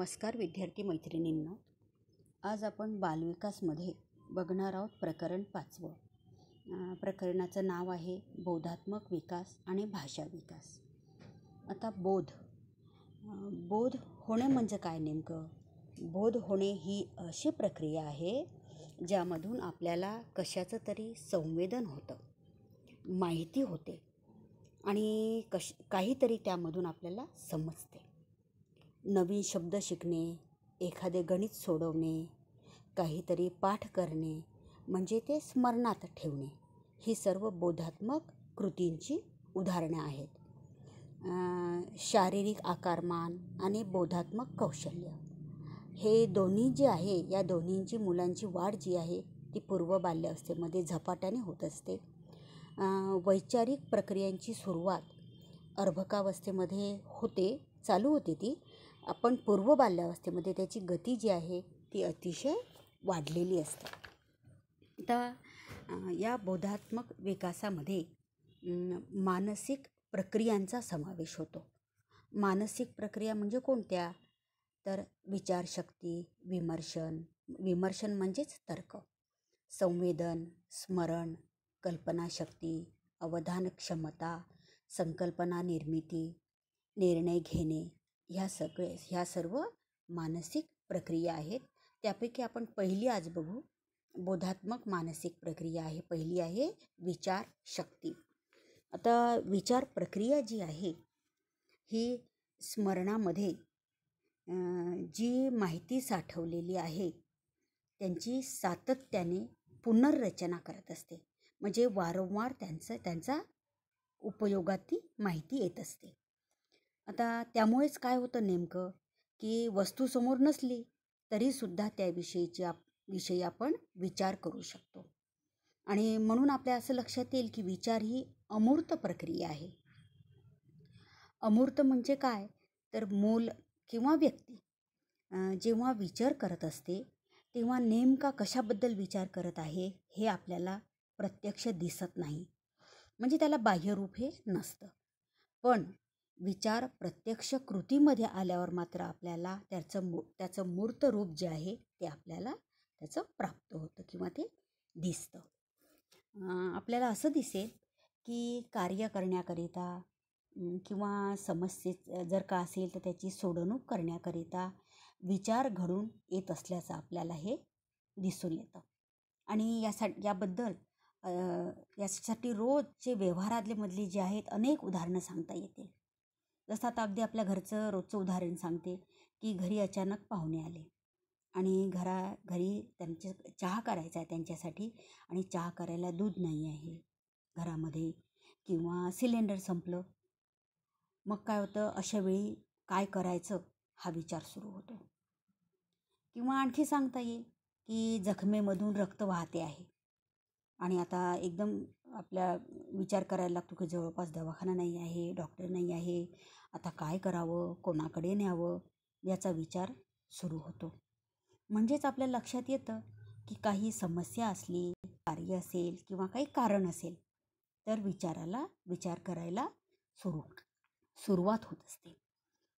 नमस्कार विद्यार्थी मैत्रिणींनो आज आपण बालविकासमध्ये बघणार आहोत प्रकरण पाचवं प्रकरणाचं नाव आहे बोधात्मक विकास आणि भाषा विकास आता बोध बोध होणं म्हणजे काय नेमकं बोध होणे ही अशी प्रक्रिया आहे ज्यामधून आपल्याला कशाचं तरी संवेदन होतं माहिती होते आणि कश काहीतरी त्यामधून आपल्याला समजते नवीन शब्द शिकणे एखादे गणित सोडवणे काहीतरी पाठ करणे म्हणजे ते स्मरणात ठेवणे ही सर्व बोधात्मक कृतींची उदाहरणं आहेत शारीरिक आकारमान आणि बोधात्मक कौशल्य हे दोन्ही जे आहे या दोन्हींची मुलांची वाढ जी आहे ती पूर्व बाल्यावस्थेमध्ये झपाट्याने होत असते वैचारिक प्रक्रियांची सुरुवात अर्भकावस्थेमध्ये होते चालू होते ती आपण पूर्व बाल्यावस्थेमध्ये त्याची गती जी आहे ती अतिशय वाढलेली असते तर या बोधात्मक विकासामध्ये मानसिक प्रक्रियांचा समावेश होतो मानसिक प्रक्रिया म्हणजे कोणत्या तर विचारशक्ती विमर्शन विमर्शन म्हणजेच तर्क संवेदन स्मरण कल्पनाशक्ती अवधान क्षमता संकल्पना निर्मिती निर्णय घेणे ह्या सगळे ह्या सर्व मानसिक प्रक्रिया आहेत त्यापैकी आपण पहिली आज बघू बोधात्मक मानसिक प्रक्रिया आहे पहिली आहे विचार शक्ती आता विचार प्रक्रिया जी आहे ही स्मरणामध्ये जी माहिती साठवलेली आहे त्यांची सातत्याने पुनर्रचना करत असते म्हणजे वारंवार त्यांचं त्यांचा उपयोगात ती माहिती येत असते आता त्यामुळेच काय होतं नेमकं की वस्तू समोर नसली तरीसुद्धा त्याविषयीची आप विषयी आपण विचार करू शकतो आणि म्हणून आपल्या असं लक्षात येईल की विचार ही अमूर्त प्रक्रिया आहे अमूर्त म्हणजे काय तर मूल किंवा व्यक्ती जेव्हा विचार करत असते तेव्हा नेमका कशाबद्दल विचार करत आहे हे आपल्याला प्रत्यक्ष दिसत नाही म्हणजे त्याला बाह्यरूप हे नसतं पण विचार प्रत्यक्ष कृतीमध्ये आल्यावर मात्र आपल्याला त्याचं मू त्याचं मूर्त रूप जे आहे ते आपल्याला त्याचं प्राप्त होतं किंवा ते दिसतं आपल्याला असं दिसेल की कार्य करण्याकरिता किंवा समस्ये जर का असेल तर त्याची सोडवणूक करण्याकरिता विचार घडून येत असल्याचं आपल्याला हे दिसून येतं आणि यासा याबद्दल यासाठी रोजचे व्यवहारातले मधली जे आहेत अनेक उदाहरणं सांगता येतील जसं आता अगदी आपल्या घरचं रोजचं उदाहरण सांगते की घरी अचानक पाहुणे आले आणि घरा घरी त्यांच्या चहा करायचा आहे त्यांच्यासाठी आणि चहा करायला दूध नाही आहे घरामध्ये किंवा सिलेंडर संपलं मग काय होतं अशावेळी काय करायचं हा विचार सुरू होतो किंवा आणखी सांगता येईल की जखमेमधून रक्त वाहते आहे आणि आता एकदम आपल्या विचार करायला लागतो की जवळपास दवाखाना नाही आहे डॉक्टर नाही आहे आता काय करावं कोणाकडे न्यावं याचा विचार सुरू होतो म्हणजेच आपल्या लक्षात येतं की काही समस्या असली कार्य असेल किंवा काही कारण असेल तर विचाराला विचार करायला सुरू सुरुवात होत असते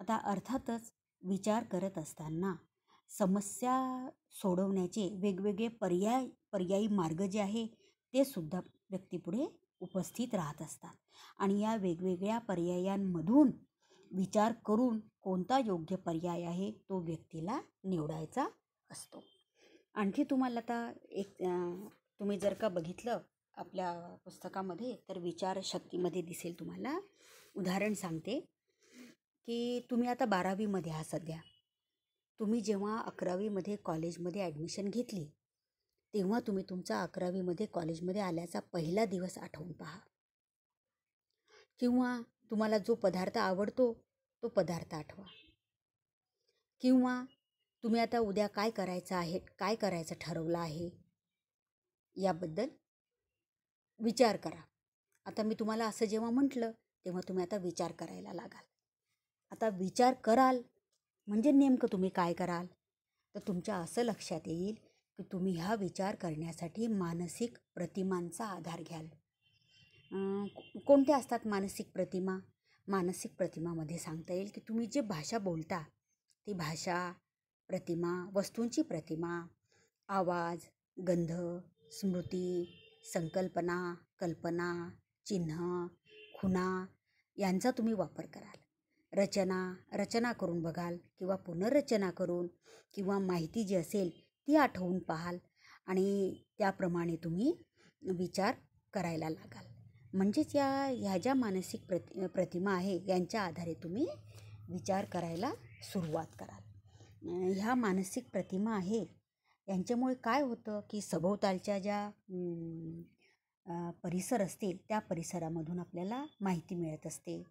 आता अर्थातच विचार करत असताना समस्या सोडवण्याचे वेगवेगळे पर्याय पर्यायी मार्ग जे आहे ते सुद्धा व्यक्तीपुढे उपस्थित राहत असतात आणि या वेगवेगळ्या पर्यायांमधून विचार करून कोणता योग्य पर्याय आहे तो व्यक्तीला निवडायचा असतो आणखी तुम्हाला आता एक तुम्ही जर का बघितलं आपल्या पुस्तकामध्ये तर विचारशक्तीमध्ये दिसेल तुम्हाला उदाहरण सांगते की तुम्ही आता बारावीमध्ये आहात सध्या तुम्ही जेव्हा अकरावीमध्ये कॉलेजमध्ये ॲडमिशन घेतली तेव्हा तुम्ही तुमचा अकरावीमध्ये कॉलेजमध्ये आल्याचा पहिला दिवस आठवून पहा किंवा तुम्हाला जो पदार्थ आवडतो तो पदार्थ आठवा किंवा तुम्ही आता उद्या काय करायचं आहे काय करायचं ठरवलं आहे याबद्दल विचार करा आता मी तुम्हाला असं जेव्हा म्हटलं तेव्हा तुम्ही आता विचार करायला लागाल आता विचार कराल म्हणजे नेमकं तुम्ही काय कराल तर तुमच्या असं लक्षात येईल की तुम्ही हा विचार करण्यासाठी मानसिक प्रतिमांचा आधार घ्याल कोणत्या असतात मानसिक प्रतिमा मानसिक प्रतिमामध्ये सांगता येईल की तुम्ही जे भाषा बोलता ती भाषा प्रतिमा वस्तूंची प्रतिमा आवाज गंध स्मृती संकल्पना कल्पना चिन्ह खुणा यांचा तुम्ही वापर कराल रचना रचना करून बघाल किंवा पुनर्रचना करून किंवा माहिती जी असेल ती आठवून पाहाल आणि त्याप्रमाणे तुम्ही विचार करायला लागाल म्हणजेच या ह्या ज्या मानसिक प्रति प्रतिमा आहे यांच्या आधारे तुम्ही विचार करायला सुरुवात कराल ह्या मानसिक प्रतिमा आहे यांच्यामुळे काय होतं की सभोवतालच्या ज्या परिसर असतील त्या परिसरामधून आपल्याला माहिती मिळत असते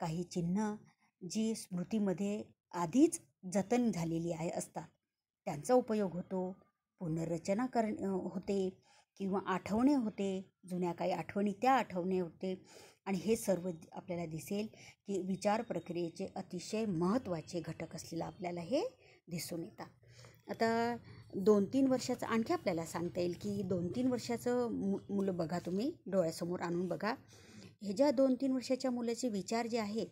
काही चिन्ह जी स्मृतीमध्ये आधीच जतन झालेली आहे असतात त्यांचा उपयोग होतो पुनर्रचना कर होते किंवा आठवणे होते जुन्या काही आठवणी त्या आठवणे होते आणि हे सर्व आपल्याला दिसेल की विचार प्रक्रियेचे अतिशय महत्त्वाचे घटक असलेलं आपल्याला हे दिसून येतात आता दोन तीन वर्षाचं आणखी आपल्याला सांगता येईल की दोन तीन वर्षाचं मु मुलं बघा तुम्ही डोळ्यासमोर आणून बघा ज्या दोन तीन वर्षाच्या मुलाचे विचार जे आहे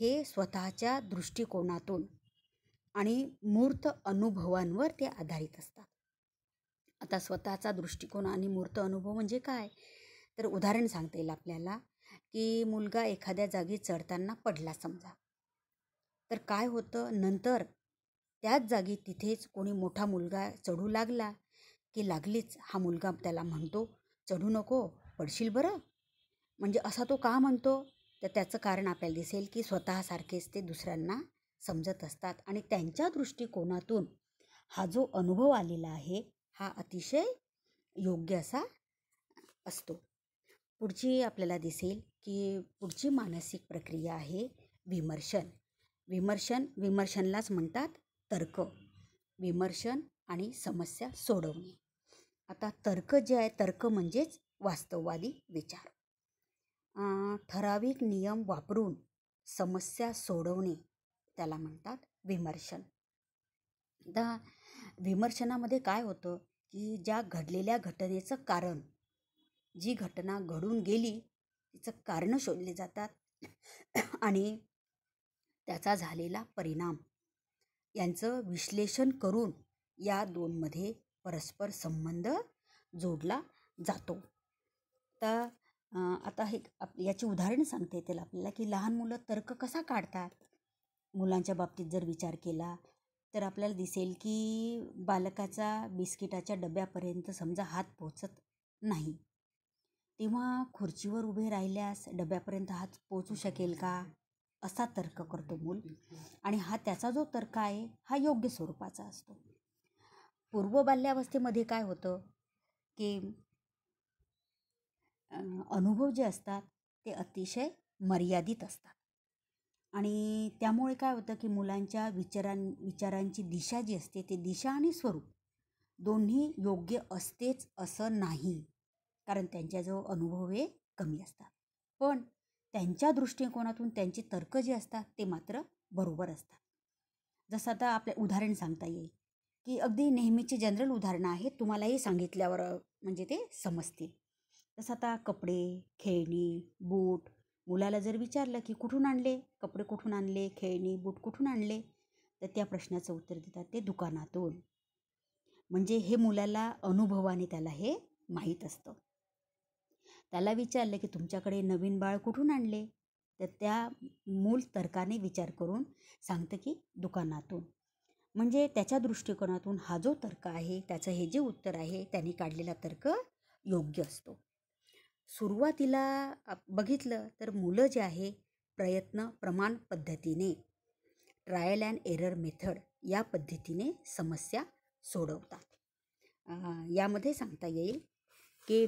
हे स्वतःच्या दृष्टिकोनातून आणि मूर्त अनुभवांवर ते आधारित असतात आता स्वतःचा दृष्टिकोन आणि मूर्त अनुभव म्हणजे काय तर उदाहरण सांगता येईल आपल्याला की मुलगा एखाद्या जागी चढताना पडला समजा तर काय होतं नंतर त्याच जागी तिथेच कोणी मोठा मुलगा चढू लागला की लागलीच हा मुलगा त्याला म्हणतो चढू नको पडशील बरं म्हणजे असा तो का म्हणतो तर त्याचं कारण आपल्याला दिसेल की स्वतःसारखेच ते दुसऱ्यांना समजत असतात आणि त्यांच्या दृष्टिकोनातून हा जो अनुभव आलेला आहे हा अतिशय योग्य असा असतो पुढची आपल्याला दिसेल की पुढची मानसिक प्रक्रिया आहे विमर्शन विमर्शन विमर्शनलाच म्हणतात तर्क विमर्शन आणि समस्या सोडवणे आता तर्क जे आहे तर्क म्हणजेच वास्तववादी विचार ठराविक नियम वापरून समस्या सोडवणे त्याला म्हणतात विमर्शन आता विमर्शनामध्ये काय होतं की ज्या घडलेल्या घटनेचं कारण जी घटना घडून गेली तिचं कारण शोधले जातात आणि त्याचा झालेला परिणाम यांचं विश्लेषण करून या दोनमध्ये परस्पर संबंध जोडला जातो तर आता हे आप याची उदाहरण सांगते त्याला आपल्याला की लहान मुलं तर्क कसा काढतात मुलांच्या बाबतीत जर विचार केला तर आपल्याला दिसेल की बालकाचा बिस्किटाच्या डब्यापर्यंत समजा हात पोचत नाही तेव्हा खुर्चीवर उभे राहिल्यास डब्यापर्यंत हात पोचू शकेल का असा तर्क करतो मूल आणि हा त्याचा जो तर्क आहे हा योग्य स्वरूपाचा असतो पूर्व बाल्यावस्थेमध्ये काय होतं की अनुभव जे असतात ते अतिशय मर्यादित असतात आणि त्यामुळे काय होतं की मुलांच्या विचारां विचारांची दिशा जी असते ते दिशा आणि स्वरूप दोन्ही योग्य असतेच असं नाही कारण त्यांच्याजवळ अनुभव हे कमी असतात पण त्यांच्या दृष्टिकोनातून त्यांचे तर्क जे असतात ते मात्र बरोबर असतात जसं आता आपले उदाहरण सांगता येईल की अगदी नेहमीचे जनरल उदाहरणं आहेत तुम्हालाही सांगितल्यावर म्हणजे ते समजतील जसं आता कपडे खेळणी बूट मुलाला जर विचारलं की कुठून आणले कपडे कुठून आणले खेळणी बूट कुठून आणले तर त्या प्रश्नाचं उत्तर देतात ते दुकानातून म्हणजे हे मुलाला अनुभवाने त्याला हे माहीत असतं त्याला विचारलं की तुमच्याकडे नवीन बाळ कुठून आणले तर त्या मूल तर्काने विचार करून सांगतं की दुकानातून म्हणजे त्याच्या दृष्टिकोनातून हा जो तर्क आहे त्याचं हे जे उत्तर आहे त्याने काढलेला तर्क योग्य असतो सुरुवातीला बघितलं तर मुलं जे आहे प्रयत्न प्रमाण पद्धतीने ट्रायल अँड एरर मेथड या पद्धतीने समस्या सोडवतात यामध्ये सांगता येईल की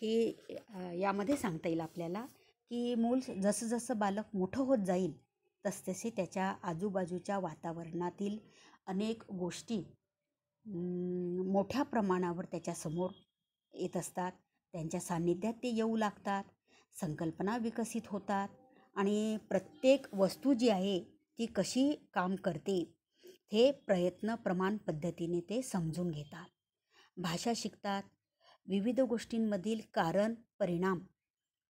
की यामध्ये सांगता येईल आपल्याला की मूल जसं जसं बालक मोठं होत जाईल तसतसे त्याच्या आजूबाजूच्या वातावरणातील अनेक गोष्टी मोठ्या प्रमाणावर त्याच्यासमोर येत असतात त्यांच्या सान्निध्यात ते येऊ लागतात संकल्पना विकसित होतात आणि प्रत्येक वस्तू जी आहे ती कशी काम करते हे प्रयत्न प्रमाण पद्धतीने ते समजून घेतात भाषा शिकतात विविध गोष्टींमधील कारण परिणाम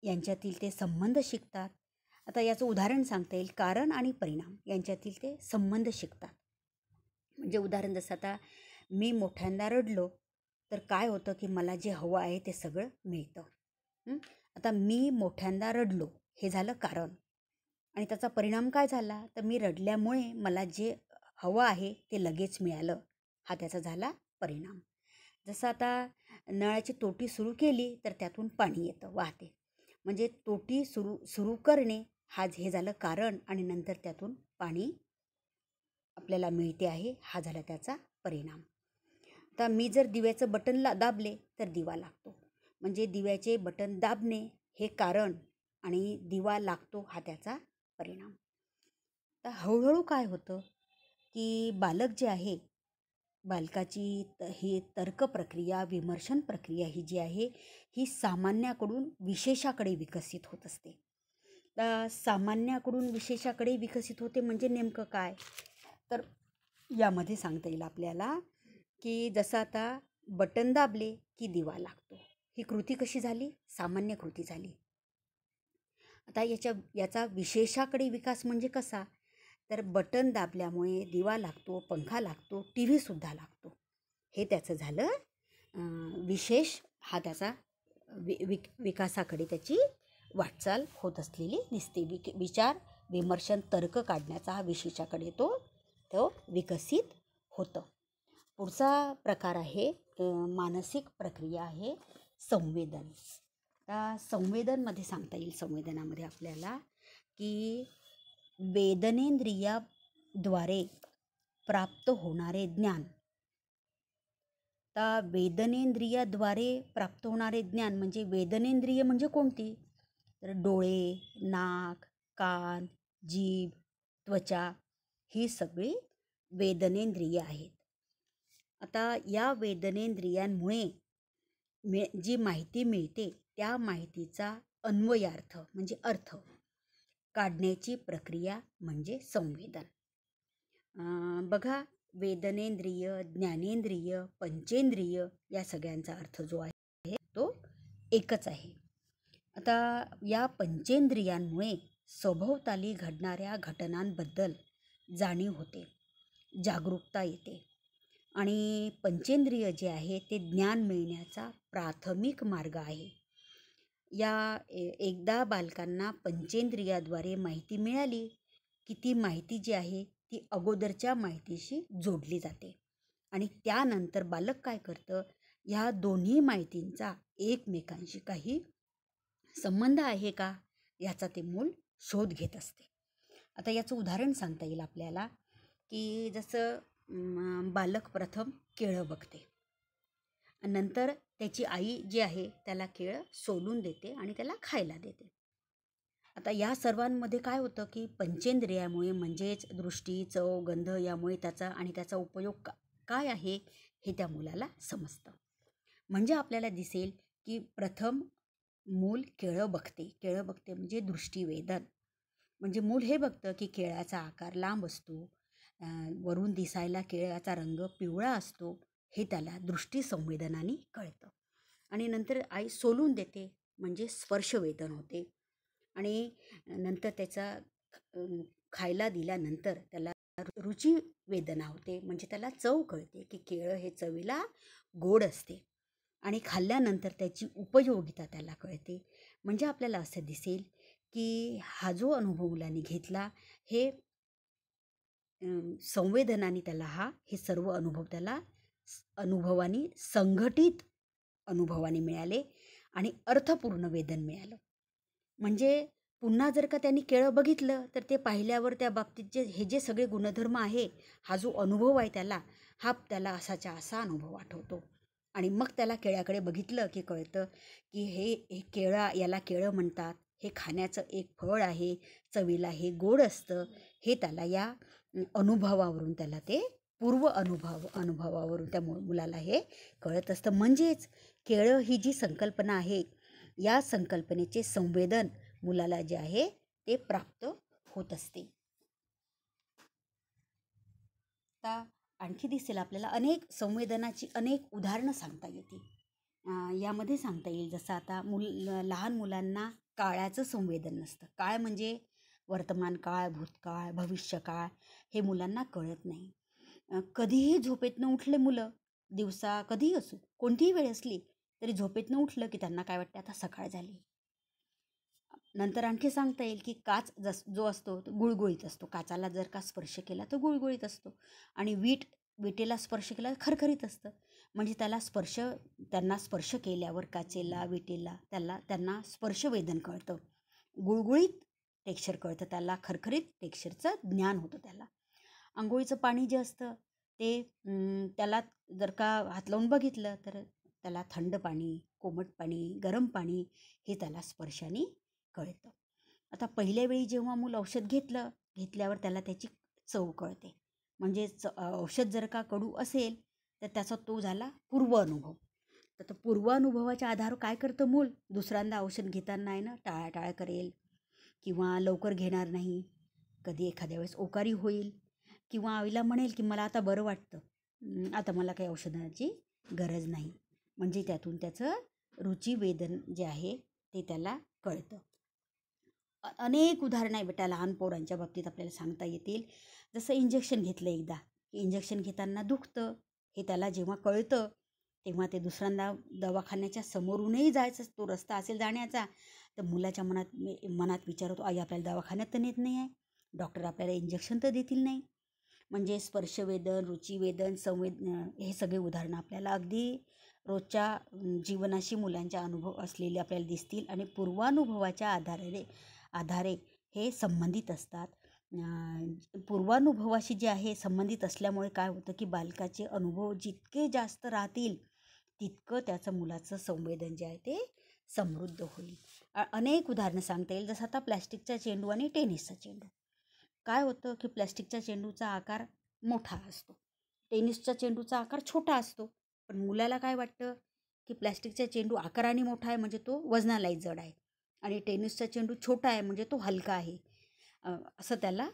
यांच्यातील ते संबंध शिकतात आता याचं उदाहरण सांगता येईल कारण आणि परिणाम यांच्यातील ते संबंध शिकतात म्हणजे उदाहरण जसं आता मी मोठ्यांदा रडलो तर काय होतं की मला जे हवं आहे ते सगळं मिळतं आता मी मोठ्यांदा रडलो हे झालं कारण आणि त्याचा परिणाम काय झाला तर मी रडल्यामुळे मला जे हवं आहे ते लगेच मिळालं हा त्याचा झाला परिणाम जसं आता नळाची तोटी सुरू केली तर त्यातून पाणी येतं वाहते म्हणजे तोटी सुरू सुरू करणे हा हे झालं कारण आणि नंतर त्यातून पाणी आपल्याला मिळते आहे हा झाला त्याचा परिणाम आता मी जर दिव्याचं बटन ला दाबले तर दिवा लागतो म्हणजे दिव्याचे बटन दाबणे हे कारण आणि दिवा लागतो हा त्याचा परिणाम तर हळूहळू काय होतं की बालक जे आहे बालकाची त हे तर्क प्रक्रिया विमर्शन प्रक्रिया ही जी आहे ही सामान्याकडून विशेषाकडे विकसित होत असते सामान्याकडून विशेषाकडे विकसित होते म्हणजे नेमकं काय तर यामध्ये सांगता येईल आपल्याला की जसं आता बटन दाबले की दिवा लागतो ही कृती कशी झाली सामान्य कृती झाली आता याच्या याचा विशेषाकडे विकास म्हणजे कसा तर बटन दाबल्यामुळे दिवा लागतो पंखा लागतो टी व्हीसुद्धा लागतो हे त्याचं झालं विशेष हा त्याचा वि विक विकासाकडे त्याची वाटचाल होत असलेली दिसते विक विचार विमर्शन तर्क काढण्याचा हा विशेषाकडे तो तो विकसित होतं पुढचा प्रकार आहे मानसिक प्रक्रिया आहे संवेदन संवेदनमध्ये सांगता येईल संवेदनामध्ये आपल्याला की वेदनेंद्रियाद्वारे प्राप्त होणारे ज्ञान आता वेदनेंद्रियाद्वारे प्राप्त होणारे ज्ञान म्हणजे वेदनेंद्रिय म्हणजे कोणती तर डोळे नाक कान जीभ त्वचा ही सगळी वेदनेंद्रिय आहेत आता या वेदनेंद्रियांमुळे मे जी माहिती मिळते त्या माहितीचा अन्वयार्थ म्हणजे अर्थ काढण्याची प्रक्रिया म्हणजे संवेदन बघा वेदनेंद्रिय ज्ञानेंद्रिय पंचेंद्रिय या सगळ्यांचा अर्थ जो आहे तो एकच आहे आता या पंचेंद्रियांमुळे सभोवताली घडणाऱ्या घटनांबद्दल जाणीव होते जागरूकता येते आणि पंचेंद्रिय जे आहे ते ज्ञान मिळण्याचा प्राथमिक मार्ग आहे या एकदा बालकांना पंचेंद्रियाद्वारे माहिती मिळाली की ती माहिती जी आहे ती अगोदरच्या माहितीशी जोडली जाते आणि त्यानंतर बालक काय करतं ह्या दोन्ही माहितींचा एकमेकांशी काही संबंध आहे का याचा ते मूल शोध घेत असते आता याचं उदाहरण सांगता येईल आपल्याला की जसं बालक प्रथम केळं बघते नंतर त्याची आई जी आहे त्याला केळ सोलून देते आणि त्याला खायला देते आता या सर्वांमध्ये काय होतं की पंचेंद्रियामुळे म्हणजेच दृष्टी चव गंध यामुळे त्याचा आणि त्याचा उपयोग का काय आहे हे त्या मुलाला समजतं म्हणजे आपल्याला दिसेल की प्रथम मूल केळं बघते केळं बघते म्हणजे दृष्टीवेदन म्हणजे मूल हे बघतं की केळ्याचा आकार लांब असतो वरून दिसायला केळ्याचा रंग पिवळा असतो हे त्याला दृष्टी संवेदनाने कळतं आणि नंतर आई सोलून देते म्हणजे स्पर्शवेदन होते आणि नंतर त्याचा खायला दिल्यानंतर त्याला रुची वेदना होते म्हणजे त्याला चव कळते की केळं हे चवीला गोड असते आणि खाल्ल्यानंतर त्याची उपयोगिता त्याला कळते म्हणजे आपल्याला असं दिसेल की हा जो अनुभव मुलांनी घेतला हे संवेदनाने त्याला हा हे सर्व अनुभव त्याला अनुभवानी संघटित अनुभवाने मिळाले आणि अर्थपूर्ण वेदन मिळालं म्हणजे पुन्हा जर का त्यांनी केळं बघितलं तर ते पाहिल्यावर त्या बाबतीत जे हे जे सगळे गुणधर्म आहे हा जो अनुभव आहे त्याला हा त्याला असाच्या असा अनुभव आठवतो आणि मग त्याला केळ्याकडे बघितलं की कळतं की हे हे केळा याला केळं म्हणतात हे खाण्याचं एक फळ आहे चवीला हे गोड असतं हे त्याला या अनुभवावरून त्याला ते पूर्व अनुभव अनुभवावरून त्या मुलाला हे कळत असतं म्हणजेच केळं ही जी संकल्पना आहे या संकल्पनेचे संवेदन मुलाला जे आहे ते प्राप्त होत असते आता आणखी दिसेल आपल्याला अनेक संवेदनाची अनेक उदाहरणं सांगता येतील यामध्ये सांगता येईल जसं आता मुल लहान मुलांना काळाचं संवेदन नसतं काळ म्हणजे वर्तमान काळ भूतकाळ भविष्यकाळ हे मुलांना कळत नाही कधीही झोपेतनं उठले मुलं दिवसा कधीही असो कोणतीही वेळ असली तरी झोपेतनं उठलं की त्यांना काय वाटतं आता सकाळ झाली नंतर आणखी सांगता येईल की काच जस जो असतो तो गुळगुळीत असतो काचाला जर का स्पर्श केला तर गुळगुळीत असतो आणि वीट विटेला स्पर्श केला खरखरीत असतं म्हणजे त्याला स्पर्श त्यांना स्पर्श केल्यावर काचेला विटेला त्याला त्यांना स्पर्श वेदन कळतं गुळगुळीत टेक्शर कळतं त्याला खरखरीत टेक्शरचं ज्ञान होतं त्याला आंघोळीचं पाणी जे असतं ते त्याला जर का हात लावून बघितलं तर त्याला थंड पाणी कोमट पाणी गरम पाणी हे त्याला स्पर्शाने कळतं आता पहिल्या वेळी जेव्हा मूल औषध घेतलं घेतल्यावर त्याला त्याची चव कळते म्हणजे च औषध जर का कडू असेल तर त्याचा तो झाला पूर्व अनुभव तर तो पूर्व अनुभवाच्या काय करतं मूल दुसऱ्यांदा औषध घेताना आहे ना टाळाटाळ करेल किंवा लवकर घेणार नाही कधी एखाद्या वेळेस ओकारी होईल किंवा आईला म्हणेल की मला आता बरं वाटतं आता मला काही औषधाची गरज नाही म्हणजे त्यातून त्याचं वेदन जे आहे ते त्याला कळतं अनेक उदाहरणं आहे बेटा लहान पोरांच्या बाबतीत आपल्याला सांगता येतील जसं इंजेक्शन घेतलं एकदा इंजेक्शन घेताना दुखतं हे त्याला जेव्हा कळतं तेव्हा ते दुसऱ्यांदा दवाखान्याच्या समोरूनही जायचं तो रस्ता असेल जाण्याचा तर मुलाच्या मनात मनात विचार होतो आई आपल्याला दवाखान्यात तर नेत नाही आहे डॉक्टर आपल्याला इंजेक्शन तर देतील नाही म्हणजे स्पर्शवेदन रुचिवेदन संवेद हे सगळे उदाहरणं आपल्याला अगदी रोजच्या जीवनाशी मुलांच्या अनुभव असलेले आपल्याला दिसतील आणि पूर्वानुभवाच्या आधारे आधारे हे संबंधित असतात पूर्वानुभवाशी जे आहे संबंधित असल्यामुळे काय होतं की बालकाचे अनुभव जितके जास्त राहतील तितकं त्याचं मुलाचं संवेदन जे आहे ते समृद्ध होईल अनेक उदाहरणं सांगता येईल जसं आता प्लॅस्टिकचा चेंडू आणि टेनिसचा चेंडू काय होतं की प्लॅस्टिकच्या चेंडूचा आकार मोठा असतो टेनिसच्या चेंडूचा आकार छोटा असतो पण मुलाला काय वाटतं की प्लॅस्टिकचा चेंडू आकाराने मोठा आहे म्हणजे तो वजनालाही जड आहे आणि टेनिसचा चेंडू छोटा आहे म्हणजे तो हलका आहे असं त्याला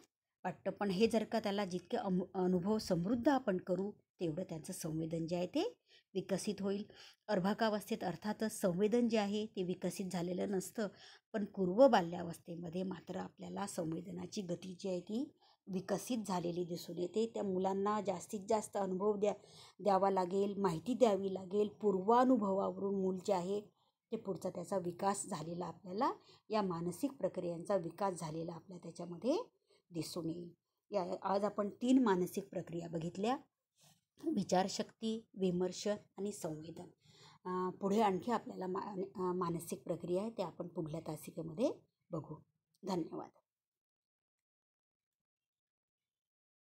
वाटतं पण हे जर का त्याला जितके अम अनुभव समृद्ध आपण करू तेवढं त्यांचं संवेदन जे आहे ते विकसित होईल अर्भकावस्थेत अर्थातच संवेदन जे आहे ते विकसित झालेलं नसतं पण पूर्व बाल्यावस्थेमध्ये मात्र आपल्याला संवेदनाची गती जी आहे ती विकसित झालेली दिसून येते त्या मुलांना जास्तीत जास्त अनुभव द्या द्यावा लागेल माहिती द्यावी लागेल पूर्वानुभवावरून मूल जे आहे ते पुढचा त्याचा विकास झालेला आपल्याला या मानसिक प्रक्रियांचा विकास झालेला आपल्या त्याच्यामध्ये दिसून येईल या आज आपण तीन मानसिक प्रक्रिया बघितल्या विचारशक्ती विमर्श आणि संवेदन पुढे आणखी आपल्याला मा मानसिक प्रक्रिया आहे ते आपण पुढल्या तासिकेमध्ये बघू धन्यवाद